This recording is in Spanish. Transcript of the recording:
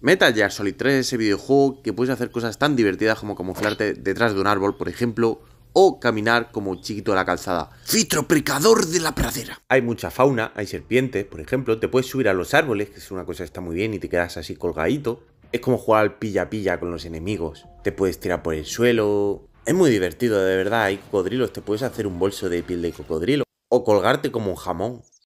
Metal Gear Solid 3, ese videojuego que puedes hacer cosas tan divertidas como camuflarte detrás de un árbol, por ejemplo, o caminar como chiquito a la calzada. FITRO PRECADOR de la pradera. Hay mucha fauna, hay serpientes, por ejemplo, te puedes subir a los árboles, que es una cosa que está muy bien y te quedas así colgadito. Es como jugar al pilla-pilla con los enemigos. Te puedes tirar por el suelo. Es muy divertido, de verdad. Hay cocodrilos, te puedes hacer un bolso de piel de cocodrilo. O colgarte como un jamón.